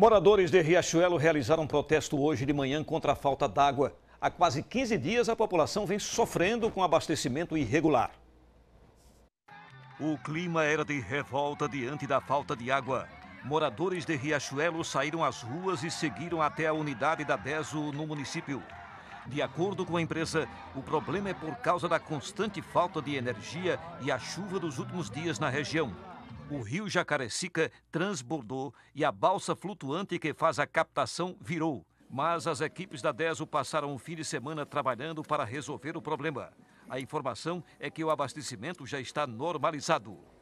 Moradores de Riachuelo realizaram um protesto hoje de manhã contra a falta d'água. Há quase 15 dias, a população vem sofrendo com abastecimento irregular. O clima era de revolta diante da falta de água. Moradores de Riachuelo saíram às ruas e seguiram até a unidade da DESO no município. De acordo com a empresa, o problema é por causa da constante falta de energia e a chuva dos últimos dias na região. O rio Jacarecica transbordou e a balsa flutuante que faz a captação virou. Mas as equipes da DESO passaram o fim de semana trabalhando para resolver o problema. A informação é que o abastecimento já está normalizado.